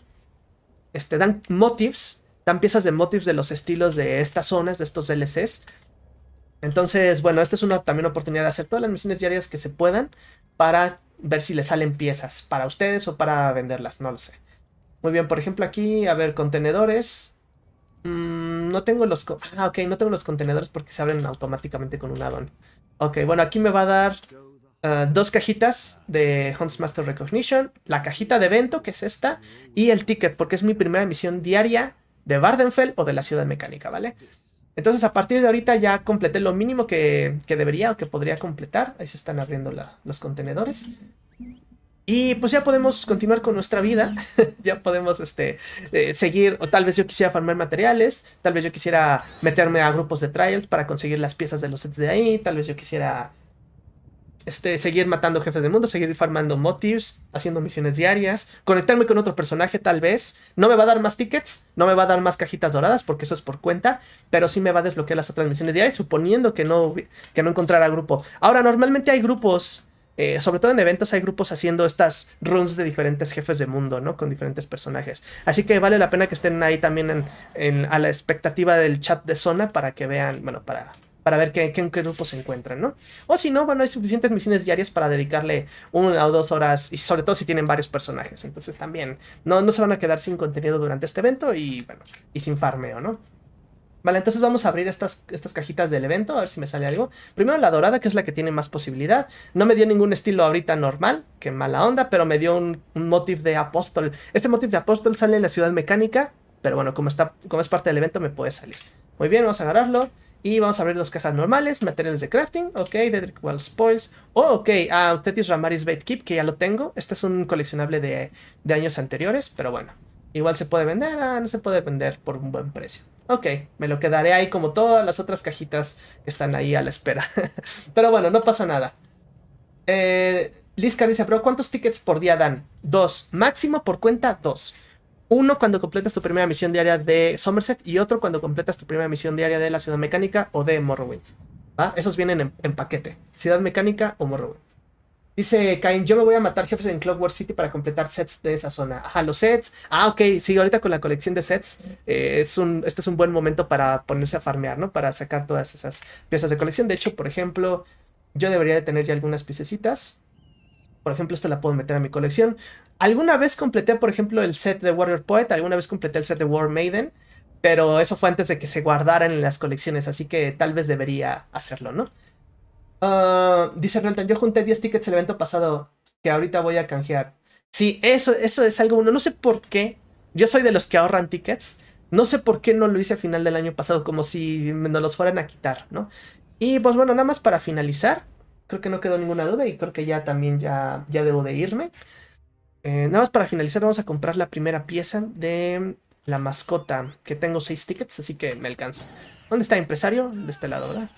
Este, dan motifs, dan piezas de motifs de los estilos de estas zonas, de estos LCs. Entonces, bueno, esta es una también oportunidad de hacer todas las misiones diarias que se puedan para ver si le salen piezas para ustedes o para venderlas, no lo sé. Muy bien, por ejemplo aquí, a ver, contenedores. Mm, no tengo los... Ah, no tengo los contenedores porque se abren automáticamente con un addon. Ok, bueno, aquí me va a dar ah, dos cajitas de Huntsmaster Recognition, la cajita de evento, que es esta, y el ticket, porque es mi primera misión diaria de Bardenfell o de la Ciudad Mecánica, ¿vale? Entonces, a partir de ahorita ya completé lo mínimo que, debería o que podría completar. Ahí se están abriendo los contenedores. Y pues ya podemos continuar con nuestra vida, ya podemos este, eh, seguir, o tal vez yo quisiera farmar materiales, tal vez yo quisiera meterme a grupos de trials para conseguir las piezas de los sets de ahí, tal vez yo quisiera este, seguir matando jefes del mundo, seguir farmando motives, haciendo misiones diarias, conectarme con otro personaje tal vez. No me va a dar más tickets, no me va a dar más cajitas doradas porque eso es por cuenta, pero sí me va a desbloquear las otras misiones diarias, suponiendo que no, que no encontrara grupo. Ahora, normalmente hay grupos, eh, sobre todo en eventos, hay grupos haciendo estas runs de diferentes jefes de mundo, ¿no? Con diferentes personajes. Así que vale la pena que estén ahí también a la expectativa del chat de zona para que vean, bueno, para para ver qué, en qué grupo se encuentran, ¿no? O si no, bueno, hay suficientes misiones diarias para dedicarle una o dos horas, y sobre todo si tienen varios personajes. Entonces también no, no se van a quedar sin contenido durante este evento y, bueno, y sin farmeo, ¿no? Vale, entonces vamos a abrir estas, estas cajitas del evento, a ver si me sale algo. Primero la dorada, que es la que tiene más posibilidad. No me dio ningún estilo ahorita normal, que mala onda, pero me dio un, motif de apóstol. Este motif de apóstol sale en la ciudad mecánica, pero bueno, como, está, como es parte del evento me puede salir. Muy bien, vamos a agarrarlo. Y vamos a abrir dos cajas normales, materiales de crafting, ok, Dedrick Wells Spoils. Oh, ok, a Tetis Ramaris Keep, que ya lo tengo. Este es un coleccionable de, años anteriores, pero bueno. Igual se puede vender, ah, no se puede vender por un buen precio. Ok, me lo quedaré ahí como todas las otras cajitas que están ahí a la espera. pero bueno, no pasa nada. Eh, dice, pero ¿cuántos tickets por día dan? Dos, máximo por cuenta dos. Uno cuando completas tu primera misión diaria de Somerset y otro cuando completas tu primera misión diaria de la Ciudad Mecánica o de Morrowind. ¿va? Esos vienen en, paquete, Ciudad Mecánica o Morrowind. Dice Cain, yo me voy a matar jefes en Clockwork City para completar sets de esa zona. Ajá, los sets. Ah, ok, sigue ahorita con la colección de sets, eh, es un, este es un buen momento para ponerse a farmear, ¿no? Para sacar todas esas piezas de colección. De hecho, por ejemplo, yo debería de tener ya algunas piececitas por ejemplo, esta la puedo meter a mi colección. Alguna vez completé, por ejemplo, el set de Warrior Poet, alguna vez completé el set de War Maiden, pero eso fue antes de que se guardaran en las colecciones, así que tal vez debería hacerlo, ¿no? Ah, dice Renton, yo junté 10 tickets el evento pasado que ahorita voy a canjear. Sí, eso, eso es algo bueno. No sé por qué. Yo soy de los que ahorran tickets. No sé por qué no lo hice a final del año pasado, como si nos los fueran a quitar, ¿no? Y pues bueno, nada más para finalizar creo que no quedó ninguna duda y creo que ya también ya, ya debo de irme. Eh, nada más para finalizar, vamos a comprar la primera pieza de la mascota, que tengo seis tickets, así que me alcanza. ¿Dónde está empresario? De este lado, ¿verdad?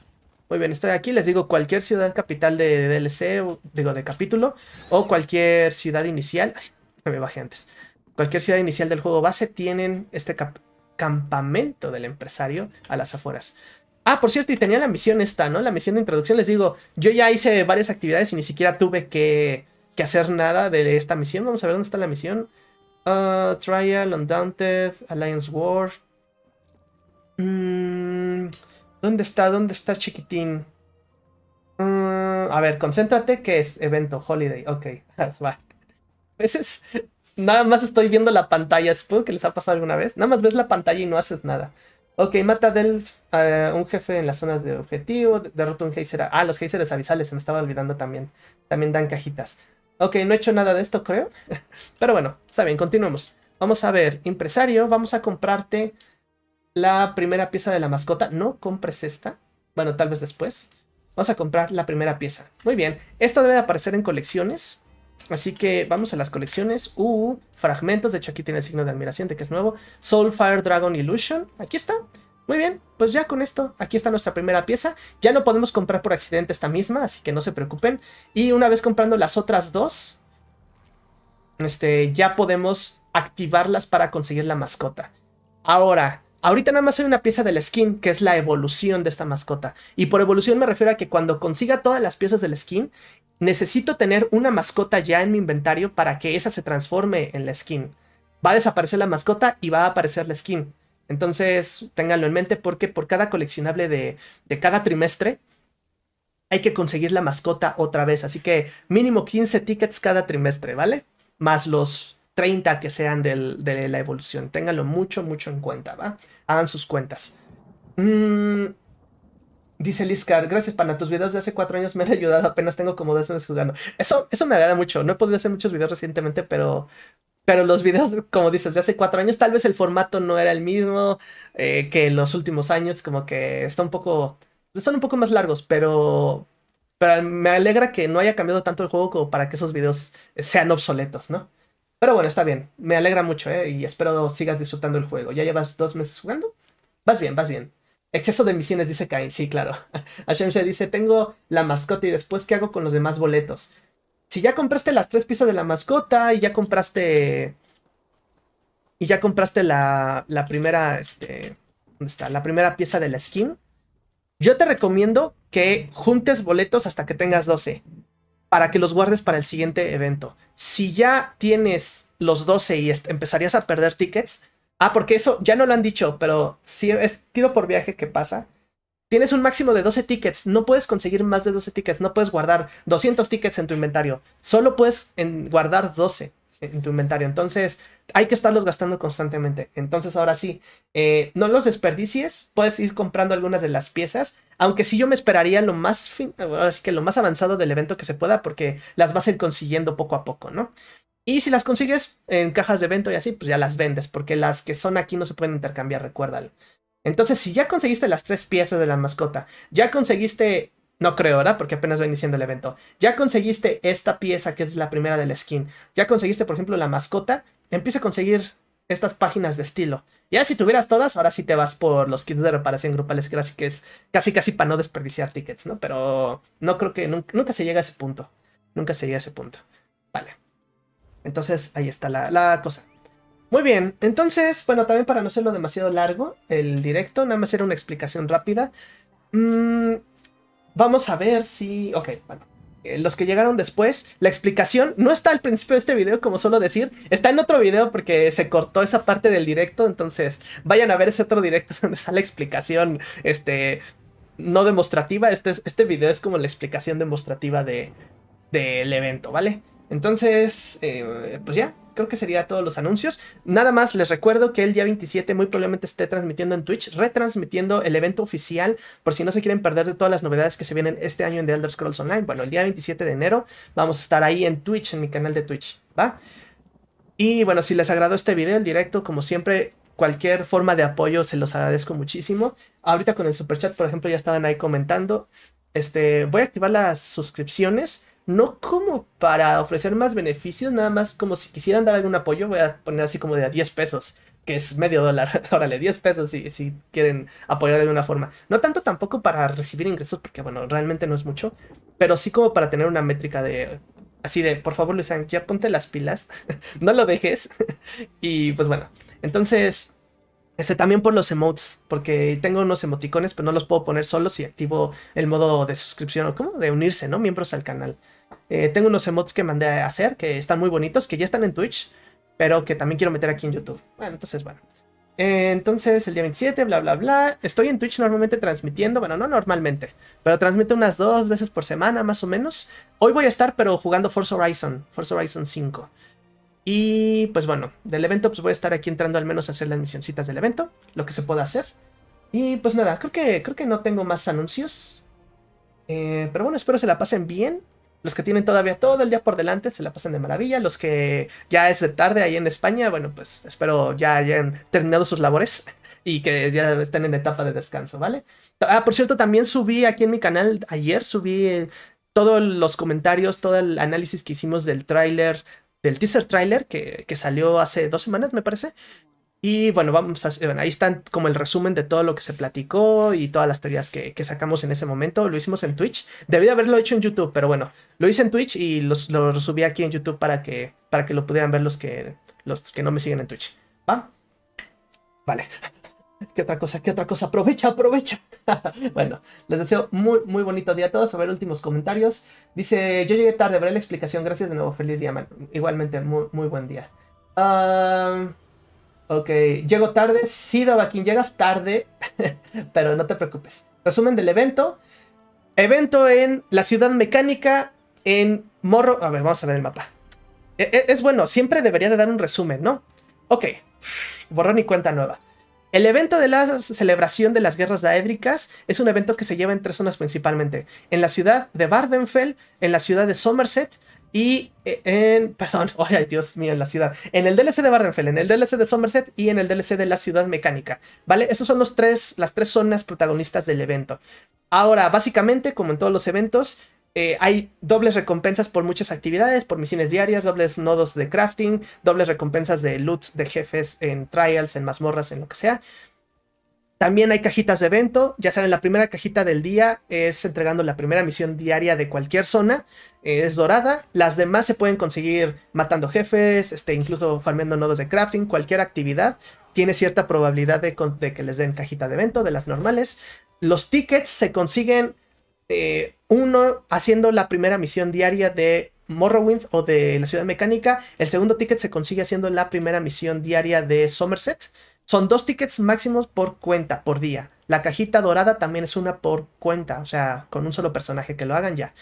Muy bien, estoy aquí. Les digo, cualquier ciudad capital de DLC, digo, de capítulo, o cualquier ciudad inicial. Ay, me bajé antes. Cualquier ciudad inicial del juego base tienen este campamento del empresario a las afueras. Ah, por cierto, y tenía la misión esta, ¿no? La misión de introducción. Les digo, yo ya hice varias actividades y ni siquiera tuve que, que hacer nada de esta misión. Vamos a ver dónde está la misión. Ah, trial, Undaunted, Alliance War. Mm, ¿Dónde está? ¿Dónde está chiquitín? Ah, a ver, concéntrate que es evento, holiday. Ok, va. Pues nada más estoy viendo la pantalla. Supongo que les ha pasado alguna vez. Nada más ves la pantalla y no haces nada. Ok, mata a un jefe en las zonas de objetivo. Derrota un geyser. Ah, los geysers avisales, se me estaba olvidando también. También dan cajitas. Ok, no he hecho nada de esto, creo. Pero bueno, está bien, continuemos. Vamos a ver, empresario, vamos a comprarte la primera pieza de la mascota. No compres esta. Bueno, tal vez después. Vamos a comprar la primera pieza. Muy bien, esta debe de aparecer en colecciones. Así que vamos a las colecciones. Uh, fragmentos. De hecho, aquí tiene el signo de admiración de que es nuevo. Soulfire Dragon Illusion. Aquí está. Muy bien, pues ya con esto, aquí está nuestra primera pieza. Ya no podemos comprar por accidente esta misma, así que no se preocupen. Y una vez comprando las otras dos, este, ya podemos activarlas para conseguir la mascota. Ahora, Ahorita nada más hay una pieza del skin, que es la evolución de esta mascota. Y por evolución me refiero a que cuando consiga todas las piezas del skin, necesito tener una mascota ya en mi inventario para que esa se transforme en la skin. Va a desaparecer la mascota y va a aparecer la skin. Entonces, ténganlo en mente porque por cada coleccionable de, de cada trimestre, hay que conseguir la mascota otra vez. Así que mínimo 15 tickets cada trimestre, ¿vale? Más los 30 que sean de la evolución. Ténganlo mucho, mucho en cuenta, ¿va? Hagan sus cuentas. Mm, dice Liscar, gracias para tus videos de hace 4 años me han ayudado, apenas tengo como dos años jugando. Eso, eso me agrada mucho, no he podido hacer muchos videos recientemente, pero pero los videos, como dices, de hace cuatro años, tal vez el formato no era el mismo eh, que los últimos años, como que está un poco, están un poco más largos, pero, pero me alegra que no haya cambiado tanto el juego como para que esos videos sean obsoletos, ¿no? Pero bueno, está bien. Me alegra mucho, ¿eh? Y espero sigas disfrutando el juego. ¿Ya llevas dos meses jugando? Vas bien, vas bien. Exceso de misiones, dice Kain. Sí, claro. se dice, tengo la mascota y después, ¿qué hago con los demás boletos? Si ya compraste las tres piezas de la mascota y ya compraste... Y ya compraste la, la primera, este... ¿Dónde está? La primera pieza de la skin. Yo te recomiendo que juntes boletos hasta que tengas 12 para que los guardes para el siguiente evento. Si ya tienes los 12 y empezarías a perder tickets, ah, porque eso ya no lo han dicho, pero si es tiro por viaje que pasa, tienes un máximo de 12 tickets, no puedes conseguir más de 12 tickets, no puedes guardar 200 tickets en tu inventario, solo puedes en guardar 12 en tu inventario. Entonces, hay que estarlos gastando constantemente. Entonces, ahora sí, eh, no los desperdicies. Puedes ir comprando algunas de las piezas. Aunque si yo me esperaría lo más, fin ahora sí que lo más avanzado del evento que se pueda, porque las vas a ir consiguiendo poco a poco, ¿no? Y si las consigues en cajas de evento y así, pues ya las vendes, porque las que son aquí no se pueden intercambiar, recuérdalo. Entonces, si ya conseguiste las tres piezas de la mascota, ya conseguiste no creo, ¿verdad? Porque apenas va iniciando el evento. Ya conseguiste esta pieza que es la primera del skin. Ya conseguiste, por ejemplo, la mascota. Empieza a conseguir estas páginas de estilo. Ya si tuvieras todas, ahora sí te vas por los kits de reparación grupales, casi que es casi casi para no desperdiciar tickets, ¿no? Pero no creo que nunca, se llegue a ese punto. Nunca se llegue a ese punto. Vale. Entonces ahí está la, la cosa. Muy bien, entonces, bueno, también para no hacerlo demasiado largo, el directo, nada más era una explicación rápida. Mmm Vamos a ver si... Ok, bueno. Eh, los que llegaron después, la explicación no está al principio de este video, como suelo decir. Está en otro video porque se cortó esa parte del directo. Entonces, vayan a ver ese otro directo donde está la explicación. Este. No demostrativa. Este, este video es como la explicación demostrativa de, del evento, ¿vale? Entonces, eh, pues ya, creo que sería todos los anuncios. Nada más les recuerdo que el día 27 muy probablemente esté transmitiendo en Twitch, retransmitiendo el evento oficial, por si no se quieren perder de todas las novedades que se vienen este año en The Elder Scrolls Online. Bueno, el día 27 de enero vamos a estar ahí en Twitch, en mi canal de Twitch, ¿va? Y bueno, si les agradó este video, el directo, como siempre, cualquier forma de apoyo se los agradezco muchísimo. Ahorita con el super chat, por ejemplo, ya estaban ahí comentando. Este, voy a activar las suscripciones no como para ofrecer más beneficios, nada más como si quisieran dar algún apoyo, voy a poner así como de a 10 pesos, que es medio dólar, órale, 10 pesos si, si quieren apoyar de alguna forma. No tanto tampoco para recibir ingresos, porque bueno, realmente no es mucho, pero sí como para tener una métrica de... Así de, por favor, Luisán, que ponte las pilas, no lo dejes. y pues bueno, entonces... Este, también por los emotes, porque tengo unos emoticones, pero no los puedo poner solo si activo el modo de suscripción o como de unirse, ¿no? Miembros al canal. Eh, tengo unos emotes que mandé a hacer que están muy bonitos, que ya están en Twitch, pero que también quiero meter aquí en YouTube. Bueno, entonces, bueno. Eh, entonces, el día 27, bla, bla, bla. Estoy en Twitch normalmente transmitiendo, bueno, no normalmente, pero transmito unas dos veces por semana, más o menos. Hoy voy a estar, pero jugando Forza Horizon, Forza Horizon 5. Y pues bueno, del evento pues voy a estar aquí entrando al menos a hacer las misioncitas del evento, lo que se pueda hacer. Y pues nada, creo que, creo que no tengo más anuncios. Eh, pero bueno, espero se la pasen bien. Los que tienen todavía todo el día por delante se la pasan de maravilla. Los que ya es de tarde ahí en España, bueno, pues espero ya hayan terminado sus labores y que ya estén en etapa de descanso, ¿vale? Ah, por cierto, también subí aquí en mi canal, ayer subí eh, todos los comentarios, todo el análisis que hicimos del tráiler, del teaser tráiler que, que, salió hace dos semanas, me parece. Y bueno, vamos a, ahí están como el resumen de todo lo que se platicó y todas las teorías que, sacamos en ese momento. Lo hicimos en Twitch. Debí de haberlo hecho en YouTube, pero bueno, lo hice en Twitch y los, lo subí aquí en YouTube para que, para que lo pudieran ver los que, los que no me siguen en Twitch. ¿Va? Vale. ¿Qué otra cosa? ¿Qué otra cosa? Aprovecha, aprovecha. bueno, les deseo muy, muy bonito día a todos. A ver, últimos comentarios. Dice, yo llegué tarde, veré la explicación. Gracias de nuevo. Feliz día, man. Igualmente, muy, muy buen día. Ah... Ok, llego tarde. Sí, Dovaquín, llegas tarde, pero no te preocupes. Resumen del evento. Evento en la ciudad mecánica, en Morro... A ver, vamos a ver el mapa. E, e, es bueno, siempre debería de dar un resumen, ¿no? Ok, borrón y cuenta nueva. El evento de la celebración de las guerras daédricas es un evento que se lleva en tres zonas principalmente. En la ciudad de Bardenfell, en la ciudad de Somerset y eh, en. Perdón, ay Dios mío, en la ciudad. En el DLC de Barrenfell, en el DLC de Somerset y en el DLC de la ciudad mecánica. ¿Vale? Estas son los tres, las tres zonas protagonistas del evento. Ahora, básicamente, como en todos los eventos, eh, hay dobles recompensas por muchas actividades, por misiones diarias, dobles nodos de crafting, dobles recompensas de loot de jefes en trials, en mazmorras, en lo que sea. También hay cajitas de evento, ya saben, la primera cajita del día es entregando la primera misión diaria de cualquier zona, eh, es dorada, las demás se pueden conseguir matando jefes, este, incluso farmeando nodos de crafting, cualquier actividad tiene cierta probabilidad de, que les den cajita de evento de las normales. Los tickets se consiguen eh, uno haciendo la primera misión diaria de Morrowind o de la ciudad mecánica, el segundo ticket se consigue haciendo la primera misión diaria de Somerset. Son dos tickets máximos por cuenta, por día. La cajita dorada también es una por cuenta, o sea, con un solo personaje que lo hagan ya.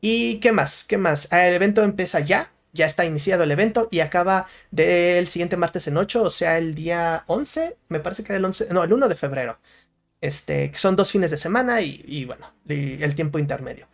¿Y qué más? ¿Qué más? Ah, el evento empieza ya, ya está iniciado el evento y acaba del siguiente martes en 8, o sea, el día 11, me parece que era el 11, no, el 1 de febrero. Este, que son dos fines de semana y, bueno, el tiempo intermedio.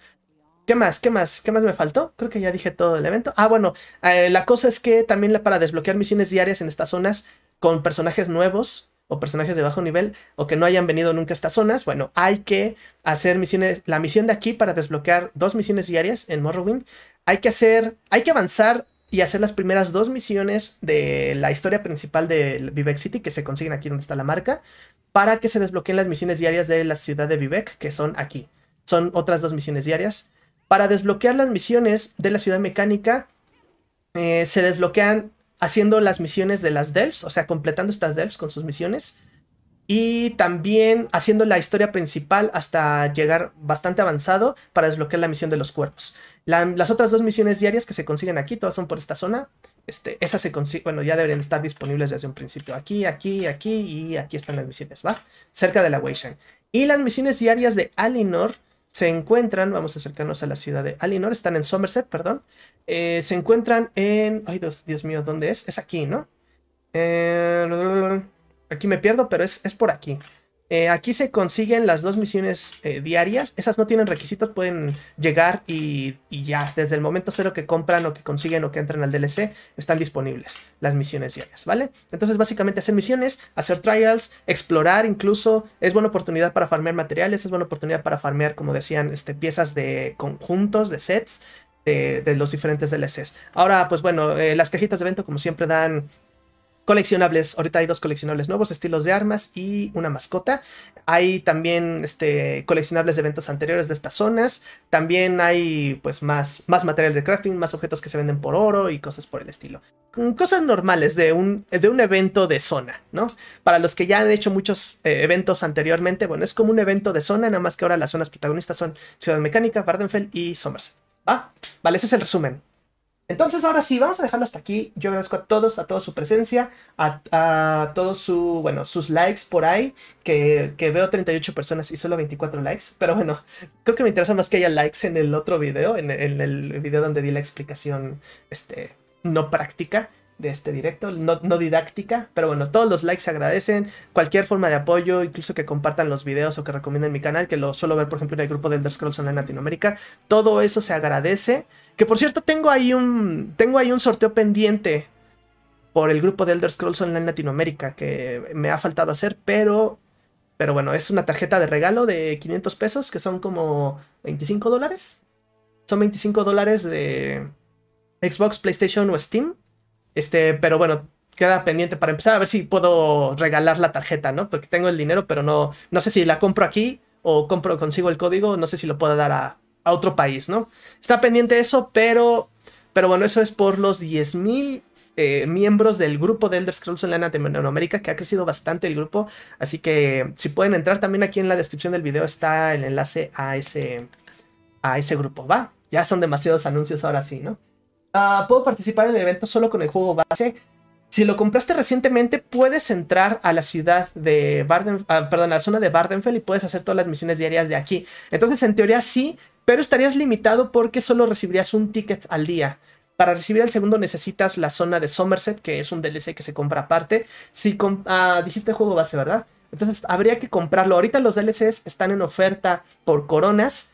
¿Qué más? ¿Qué más? ¿Qué más me faltó? Creo que ya dije todo el evento. Ah, bueno, eh, la cosa es que también para desbloquear misiones diarias en estas zonas con personajes nuevos o personajes de bajo nivel o que no hayan venido nunca a estas zonas, bueno, hay que hacer misiones, la misión de aquí para desbloquear dos misiones diarias en Morrowind, hay que hacer, hay que avanzar y hacer las primeras dos misiones de la historia principal de Vivec City que se consiguen aquí donde está la marca para que se desbloqueen las misiones diarias de la ciudad de Vivek que son aquí. Son otras dos misiones diarias. Para desbloquear las misiones de la ciudad mecánica eh, se desbloquean haciendo las misiones de las Delves, o sea, completando estas Delves con sus misiones. Y también haciendo la historia principal hasta llegar bastante avanzado para desbloquear la misión de los cuerpos. las otras dos misiones diarias que se consiguen aquí, todas son por esta zona. Este, esas se consiguen, bueno, ya deberían estar disponibles desde un principio. Aquí, aquí, aquí y aquí están las misiones, ¿va? Cerca de la Weishan. Y las misiones diarias de Alinor se encuentran, vamos a acercarnos a la ciudad de Alinor, están en Somerset, perdón, eh, se encuentran en, ay Dios, mío, ¿dónde es? Es aquí, ¿no? Eh, aquí me pierdo, pero es, es por aquí. Eh, aquí se consiguen las dos misiones eh, diarias. Esas no tienen requisitos, pueden llegar y, ya, desde el momento cero que compran o que consiguen o que entran al DLC, están disponibles las misiones diarias, ¿vale? Entonces, básicamente hacer misiones, hacer trials, explorar incluso. Es buena oportunidad para farmear materiales, es buena oportunidad para farmear, como decían, este, piezas de conjuntos, de sets. De, los diferentes DLCs. Ahora, pues bueno, eh, las cajitas de evento como siempre dan coleccionables. Ahorita hay dos coleccionables nuevos, estilos de armas y una mascota. Hay también este, coleccionables de eventos anteriores de estas zonas. También hay pues más, más material de crafting, más objetos que se venden por oro y cosas por el estilo. Mm, cosas normales de un, de un evento de zona, ¿no? Para los que ya han hecho muchos eh, eventos anteriormente, bueno, es como un evento de zona, nada más que ahora las zonas protagonistas son Ciudad Mecánica, Bardenfell y Somerset. ¿Va? Vale, ese es el resumen. Entonces ahora sí, vamos a dejarlo hasta aquí. Yo agradezco a todos, a toda su presencia, a, todos su, bueno, sus likes por ahí, que, que, veo 38 personas y solo 24 likes. Pero bueno, creo que me interesa más que haya likes en el otro video, en, en el video donde di la explicación este, no práctica de este directo, no, didáctica, pero bueno, todos los likes se agradecen, cualquier forma de apoyo, incluso que compartan los videos o que recomienden mi canal, que lo suelo ver por ejemplo en el grupo de Elder Scrolls Online Latinoamérica, todo eso se agradece. Que por cierto, tengo ahí un, tengo ahí un sorteo pendiente por el grupo de Elder Scrolls Online Latinoamérica que me ha faltado hacer, pero pero bueno, es una tarjeta de regalo de 500 pesos que son como 25 dólares. Son 25 dólares de Xbox, PlayStation o Steam. Este, pero bueno, queda pendiente para empezar a ver si puedo regalar la tarjeta, ¿no? Porque tengo el dinero, pero no, no sé si la compro aquí o compro, consigo el código, no sé si lo puedo dar a, otro país, ¿no? Está pendiente eso, pero, pero bueno, eso es por los 10.000 eh, miembros del grupo de Elder Scrolls Online Latinoamérica, que ha crecido bastante el grupo, así que si pueden entrar también aquí en la descripción del video está el enlace a ese, a ese grupo, ¿va? Ya son demasiados anuncios ahora sí, ¿no? Ah, puedo participar en el evento solo con el juego base. Si lo compraste recientemente, puedes entrar a la ciudad de Barden, ah, perdón, a la zona de Bardenfell y puedes hacer todas las misiones diarias de aquí. Entonces, en teoría sí, pero estarías limitado porque solo recibirías un ticket al día. Para recibir el segundo necesitas la zona de Somerset, que es un DLC que se compra aparte. Si ah, dijiste juego base, ¿verdad? Entonces habría que comprarlo. Ahorita los DLCs están en oferta por coronas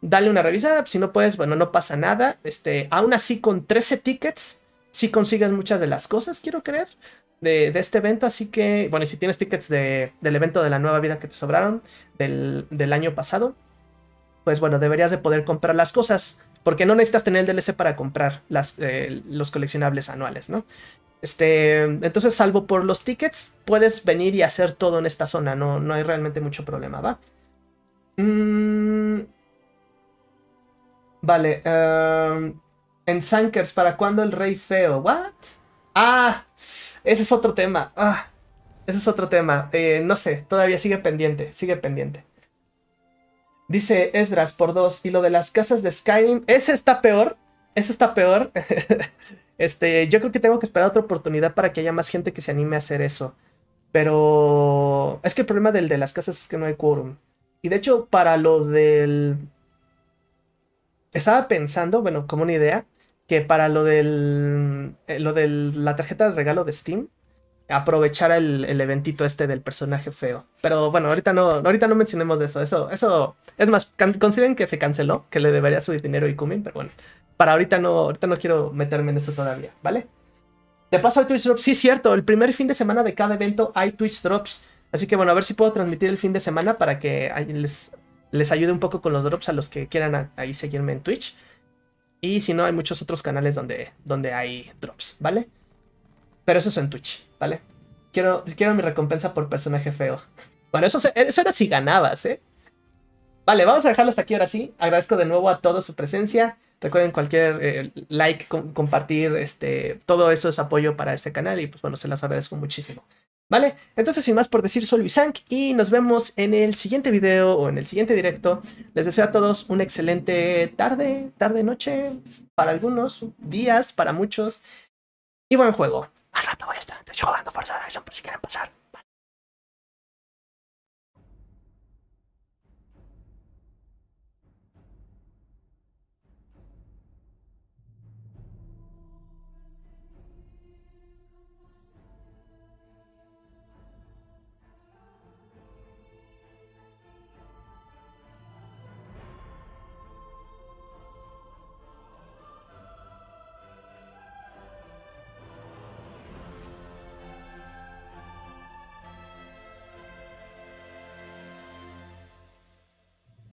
dale una revisada. Si no puedes, bueno, no pasa nada. Este, aún así, con 13 tickets, Si consigues muchas de las cosas, quiero creer, de, este evento. Así que, bueno, y si tienes tickets de, del evento de la nueva vida que te sobraron del, año pasado, pues bueno, deberías de poder comprar las cosas. Porque no necesitas tener el DLC para comprar las, eh, los coleccionables anuales, ¿no? Este, entonces, salvo por los tickets, puedes venir y hacer todo en esta zona. No, no hay realmente mucho problema, ¿va? Mmm Vale. Em, en Sankers, ¿para cuándo el rey feo? ¿What? Ah, ese es otro tema. Ah, ese es otro tema. Eh, no sé, todavía sigue pendiente, sigue pendiente. Dice Esdras por dos. Y lo de las casas de Skyrim, ese está peor. Ese está peor. este, yo creo que tengo que esperar otra oportunidad para que haya más gente que se anime a hacer eso. Pero es que el problema del de las casas es que no hay quórum. Y de hecho, para lo del estaba pensando, bueno, como una idea, que para lo del. Eh, lo de la tarjeta de regalo de Steam. Aprovechara el, eventito este del personaje feo. Pero bueno, ahorita no, ahorita no mencionemos de eso. Eso, eso. Es más, consideren que se canceló, que le debería su dinero y Cumin, pero bueno. Para ahorita no, ahorita no quiero meterme en eso todavía, ¿vale? De paso hay Twitch Drops. Sí, cierto. El primer fin de semana de cada evento hay Twitch Drops. Así que bueno, a ver si puedo transmitir el fin de semana para que les les ayude un poco con los drops a los que quieran ahí seguirme en Twitch. Y si no, hay muchos otros canales donde, donde hay drops, ¿vale? Pero eso es en Twitch, ¿vale? Quiero, quiero mi recompensa por personaje feo. Bueno, eso, eso era si ganabas, ¿eh? Vale, vamos a dejarlo hasta aquí ahora sí. Agradezco de nuevo a todos su presencia. Recuerden cualquier eh, like, compartir, este, todo eso es apoyo para este canal y pues bueno, se las agradezco muchísimo. ¿Vale? Entonces, sin más por decir, soy Luis y nos vemos en el siguiente video o en el siguiente directo. Les deseo a todos una excelente tarde, tarde, noche, para algunos, días, para muchos. Y buen juego. Al rato voy a estar jugando Forza Horizon por si quieren pasar.